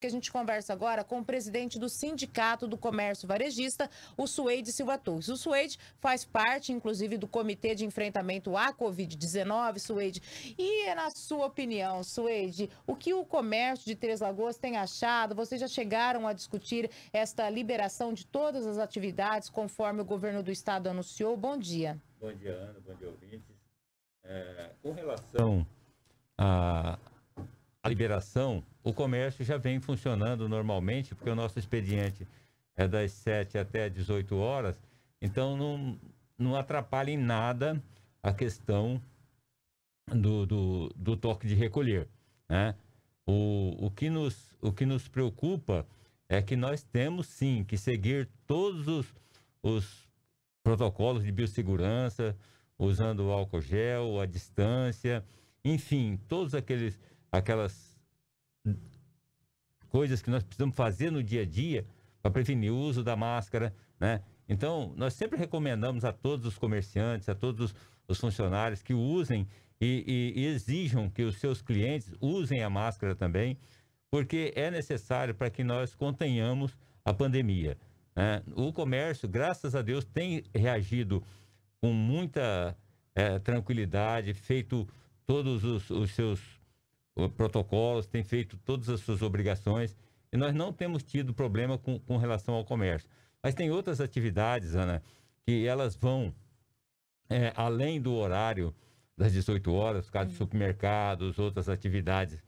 que a gente conversa agora com o presidente do Sindicato do Comércio Varejista, o Suede Silva Torres. O Suede faz parte, inclusive, do Comitê de Enfrentamento à Covid-19, Suede. E, na sua opinião, Suede, o que o comércio de Três Lagoas tem achado? Vocês já chegaram a discutir esta liberação de todas as atividades, conforme o governo do estado anunciou? Bom dia. Bom dia, Ana. Bom dia, ouvintes. É, com relação a a liberação, o comércio já vem funcionando normalmente, porque o nosso expediente é das 7 até 18 horas, então não, não atrapalha em nada a questão do, do, do toque de recolher. Né? O, o, que nos, o que nos preocupa é que nós temos sim que seguir todos os, os protocolos de biossegurança, usando o álcool gel, a distância, enfim, todos aqueles aquelas coisas que nós precisamos fazer no dia a dia para prevenir o uso da máscara, né? Então, nós sempre recomendamos a todos os comerciantes, a todos os funcionários que usem e, e, e exijam que os seus clientes usem a máscara também, porque é necessário para que nós contenhamos a pandemia. Né? O comércio, graças a Deus, tem reagido com muita é, tranquilidade, feito todos os, os seus protocolos, tem feito todas as suas obrigações e nós não temos tido problema com, com relação ao comércio. Mas tem outras atividades, Ana, que elas vão é, além do horário das 18 horas, caso de uhum. supermercados, outras atividades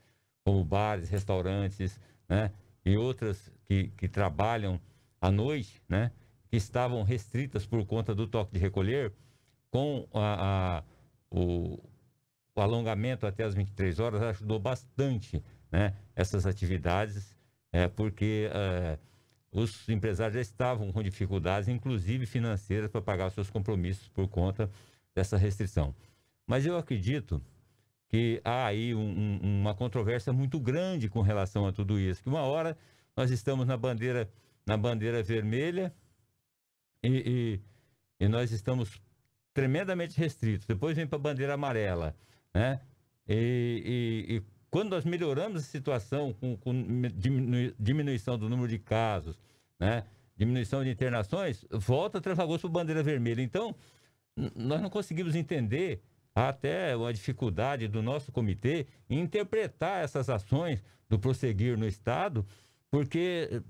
como bares, restaurantes, né, e outras que, que trabalham à noite, né, que estavam restritas por conta do toque de recolher, com a, a o, o alongamento até as 23 horas ajudou bastante né, essas atividades, é, porque é, os empresários já estavam com dificuldades, inclusive financeiras, para pagar os seus compromissos por conta dessa restrição. Mas eu acredito que há aí um, um, uma controvérsia muito grande com relação a tudo isso, que uma hora nós estamos na bandeira na bandeira vermelha e, e, e nós estamos tremendamente restritos. Depois vem para a bandeira amarela né? E, e, e quando nós melhoramos a situação com, com diminuição do número de casos, né? Diminuição de internações, volta Trafalgar para bandeira vermelha. Então, nós não conseguimos entender até uma dificuldade do nosso comitê em interpretar essas ações do prosseguir no Estado, porque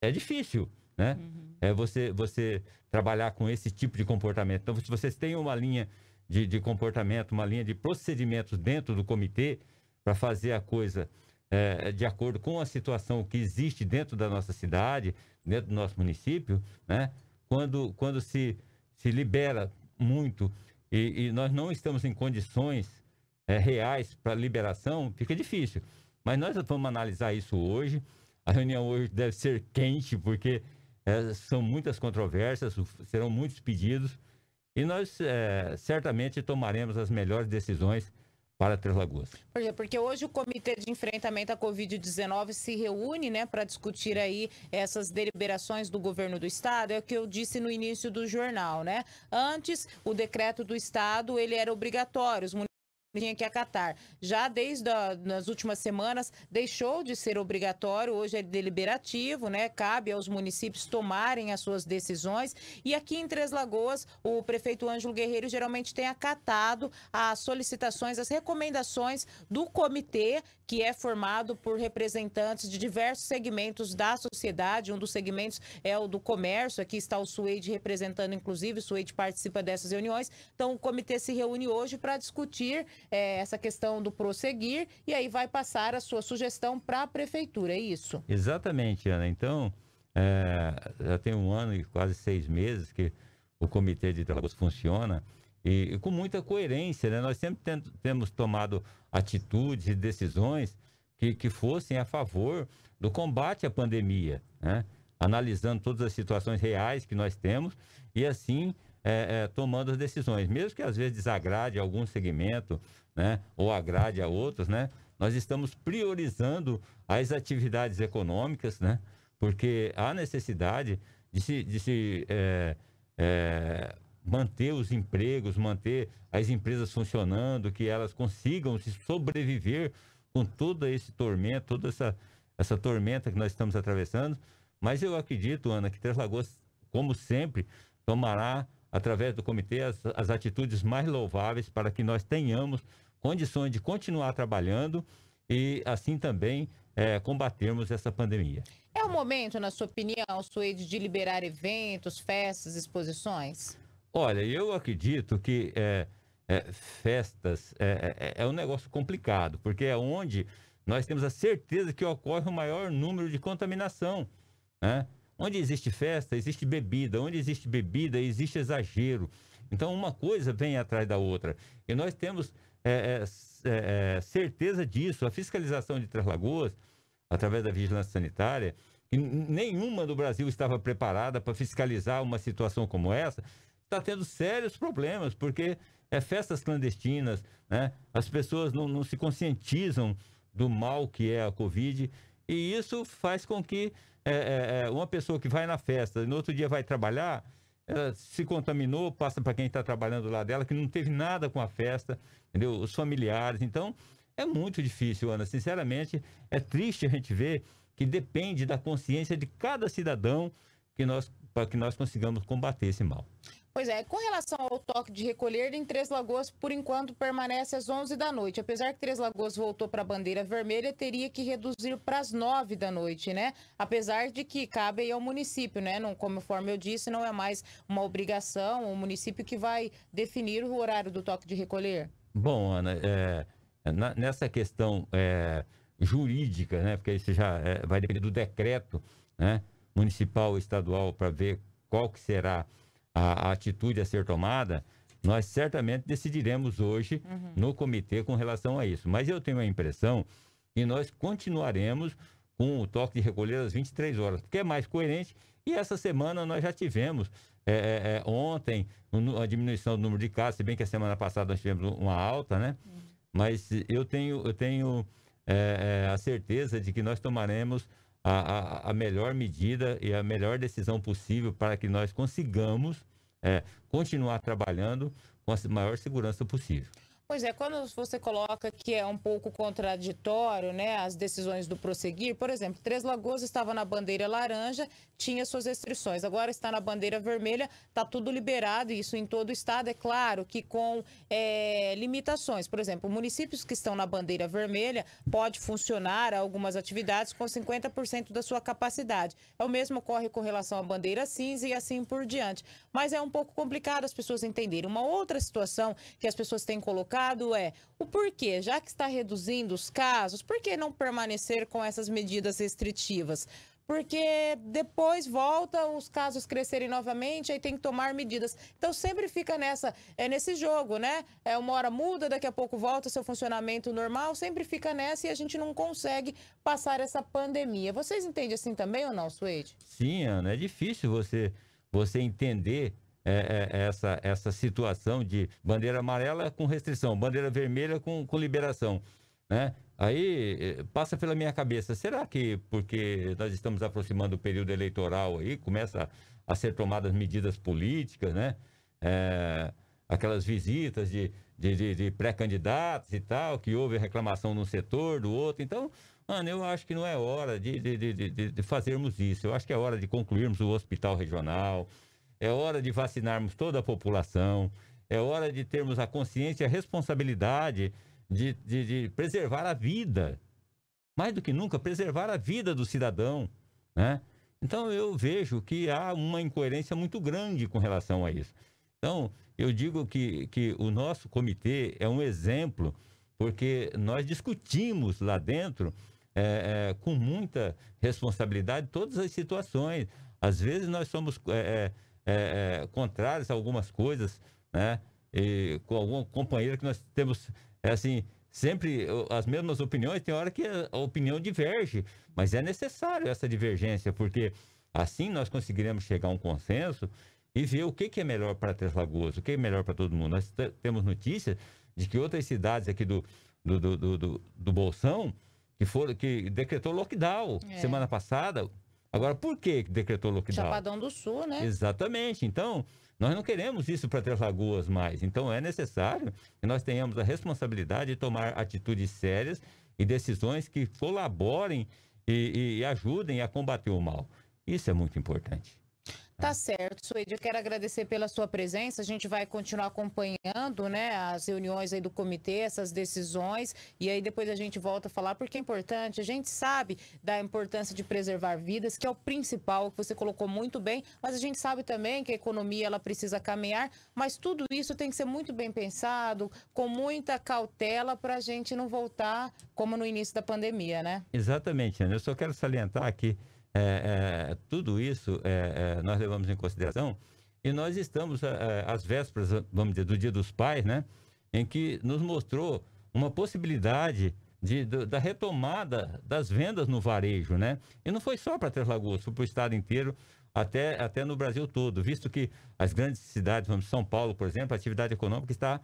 é difícil, né? Uhum. É você, você trabalhar com esse tipo de comportamento. Então, se vocês têm uma linha de, de comportamento, uma linha de procedimentos dentro do comitê para fazer a coisa é, de acordo com a situação que existe dentro da nossa cidade, dentro do nosso município, né? quando, quando se, se libera muito e, e nós não estamos em condições é, reais para liberação, fica difícil. Mas nós vamos analisar isso hoje. A reunião hoje deve ser quente, porque é, são muitas controvérsias, serão muitos pedidos. E nós é, certamente tomaremos as melhores decisões para Três Lagoas. Porque hoje o Comitê de Enfrentamento à Covid-19 se reúne né, para discutir aí essas deliberações do governo do Estado, é o que eu disse no início do jornal. Né? Antes, o decreto do Estado ele era obrigatório, os tinha que acatar. Já desde as últimas semanas, deixou de ser obrigatório, hoje é deliberativo, né? Cabe aos municípios tomarem as suas decisões. E aqui em Três Lagoas, o prefeito Ângelo Guerreiro geralmente tem acatado as solicitações, as recomendações do comitê, que é formado por representantes de diversos segmentos da sociedade. Um dos segmentos é o do comércio, aqui está o Suede representando, inclusive, o Suede participa dessas reuniões. Então, o comitê se reúne hoje para discutir é, essa questão do prosseguir e aí vai passar a sua sugestão para a prefeitura, é isso? Exatamente, Ana. Então, é, já tem um ano e quase seis meses que o Comitê de Trabalhos funciona e, e com muita coerência, né? Nós sempre tem, temos tomado atitudes e decisões que, que fossem a favor do combate à pandemia, né? analisando todas as situações reais que nós temos e assim é, é, tomando as decisões. Mesmo que às vezes desagrade algum segmento, né, ou agrade a outros, né, nós estamos priorizando as atividades econômicas, né, porque há necessidade de se, de se é, é, manter os empregos, manter as empresas funcionando, que elas consigam se sobreviver com todo esse tormento, toda essa, essa tormenta que nós estamos atravessando. Mas eu acredito, Ana, que Três Lagoas, como sempre, tomará através do comitê, as, as atitudes mais louváveis para que nós tenhamos condições de continuar trabalhando e assim também é, combatermos essa pandemia. É o momento, na sua opinião, Suede, de liberar eventos, festas, exposições? Olha, eu acredito que é, é, festas é, é, é um negócio complicado, porque é onde nós temos a certeza que ocorre o maior número de contaminação. Né? Onde existe festa, existe bebida. Onde existe bebida, existe exagero. Então, uma coisa vem atrás da outra. E nós temos é, é, é, é certeza disso. A fiscalização de Três Lagoas, através da vigilância sanitária, que nenhuma do Brasil estava preparada para fiscalizar uma situação como essa, está tendo sérios problemas, porque é festas clandestinas, né? as pessoas não, não se conscientizam do mal que é a Covid e isso faz com que é, é, é, uma pessoa que vai na festa e no outro dia vai trabalhar, ela se contaminou, passa para quem está trabalhando lá dela, que não teve nada com a festa, entendeu? Os familiares. Então, é muito difícil, Ana. Sinceramente, é triste a gente ver que depende da consciência de cada cidadão que nós para que nós consigamos combater esse mal. Pois é, com relação ao toque de recolher, em Três Lagoas, por enquanto, permanece às 11 da noite. Apesar que Três Lagoas voltou para a bandeira vermelha, teria que reduzir para as 9 da noite, né? Apesar de que cabe aí ao município, né? Não, conforme eu disse, não é mais uma obrigação, o município que vai definir o horário do toque de recolher. Bom, Ana, é, na, nessa questão é, jurídica, né? Porque isso já é, vai depender do decreto, né? municipal ou estadual para ver qual que será a, a, atitude a ser tomada, nós certamente decidiremos hoje uhum. no comitê com relação a isso. Mas eu tenho a impressão que nós continuaremos com o toque de recolher às 23 horas, porque é mais coerente. E essa semana nós já tivemos, é, é, é ontem, a diminuição do número de casos, se bem que a semana passada nós tivemos uma alta, né? Uhum. Mas eu tenho, eu tenho é, é, a certeza de que nós tomaremos a, a, a, melhor medida e a melhor decisão possível para que nós consigamos é, continuar trabalhando com a maior segurança possível. Pois é, quando você coloca que é um pouco contraditório, né, as decisões do prosseguir, por exemplo, Três Lagoas estava na bandeira laranja, tinha suas restrições, agora está na bandeira vermelha, está tudo liberado, isso em todo o estado, é claro que com é, limitações. Por exemplo, municípios que estão na bandeira vermelha pode funcionar algumas atividades com 50% da sua capacidade. É o mesmo ocorre com relação à bandeira cinza e assim por diante. Mas é um pouco complicado as pessoas entenderem. Uma outra situação que as pessoas têm colocado colocado é o porquê, já que está reduzindo os casos, por que não permanecer com essas medidas restritivas? porque depois volta os casos crescerem novamente, aí tem que tomar medidas. Então sempre fica nessa, é nesse jogo, né? É uma hora muda, daqui a pouco volta seu funcionamento normal, sempre fica nessa e a gente não consegue passar essa pandemia. Vocês entendem assim também ou não, Suede? Sim, Ana, é difícil você você entender é, é, é, essa, essa situação de bandeira amarela com restrição, bandeira vermelha com, com liberação. Né? Aí eh, passa pela minha cabeça, será que porque nós estamos aproximando do período eleitoral aí, começa a ser tomadas medidas políticas, né? É, aquelas visitas de, de, de, de pré-candidatos e tal, que houve reclamação num setor, do outro. Então, mano, eu acho que não é hora de, de, de, de, de fazermos isso. Eu acho que é hora de concluirmos o hospital regional, é hora de vacinarmos toda a população, é hora de termos a consciência e a responsabilidade de, de, de preservar a vida. Mais do que nunca, preservar a vida do cidadão, né? Então eu vejo que há uma incoerência muito grande com relação a isso. Então eu digo que, que o nosso comitê é um exemplo porque nós discutimos lá dentro é, é, com muita responsabilidade todas as situações. Às vezes nós somos é, é é, é, contrárias a algumas coisas, né? E com algum companheiro que nós temos, é assim, sempre as mesmas opiniões, tem hora que a opinião diverge, mas é necessário essa divergência, porque assim nós conseguiremos chegar a um consenso e ver o que, que é melhor para Três Lagoas, o que é melhor para todo mundo. Nós temos notícias de que outras cidades aqui do, do, do, do, do Bolsão, que, foram, que decretou lockdown é. semana passada, Agora, por que decretou lockdown? Chapadão do Sul, né? Exatamente. Então, nós não queremos isso para Três Lagoas mais. Então, é necessário que nós tenhamos a responsabilidade de tomar atitudes sérias e decisões que colaborem e, e, e ajudem a combater o mal. Isso é muito importante. Tá certo, Suede. Eu quero agradecer pela sua presença. A gente vai continuar acompanhando né, as reuniões aí do comitê, essas decisões, e aí depois a gente volta a falar, porque é importante. A gente sabe da importância de preservar vidas, que é o principal, que você colocou muito bem, mas a gente sabe também que a economia ela precisa caminhar, mas tudo isso tem que ser muito bem pensado, com muita cautela, para a gente não voltar como no início da pandemia, né? Exatamente, Ana. Eu só quero salientar que é, é, tudo isso é, é, nós levamos em consideração e nós estamos é, é, às vésperas, vamos dizer, do Dia dos Pais, né? Em que nos mostrou uma possibilidade de, de da retomada das vendas no varejo, né? E não foi só para Três Lagoas, foi para o estado inteiro, até, até no Brasil todo, visto que as grandes cidades, vamos São Paulo, por exemplo, a atividade econômica está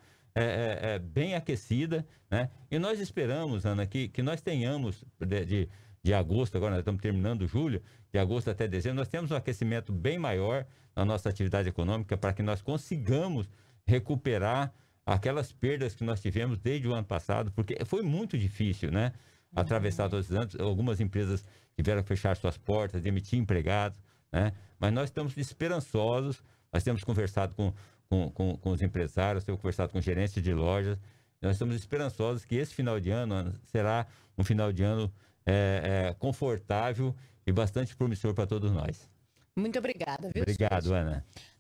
bem aquecida, né? E nós esperamos, Ana, que, que nós tenhamos de, de de agosto, agora nós estamos terminando julho, de agosto até dezembro, nós temos um aquecimento bem maior na nossa atividade econômica para que nós consigamos recuperar aquelas perdas que nós tivemos desde o ano passado, porque foi muito difícil, né? Atravessar todos os anos, algumas empresas tiveram que fechar suas portas, demitir empregados, né? Mas nós estamos esperançosos, nós temos conversado com, com, com, com os empresários, temos conversado com gerentes de lojas, nós estamos esperançosos que esse final de ano será um final de ano é, é, confortável e bastante promissor para todos nós. Muito obrigada, viu? Obrigado, Ana.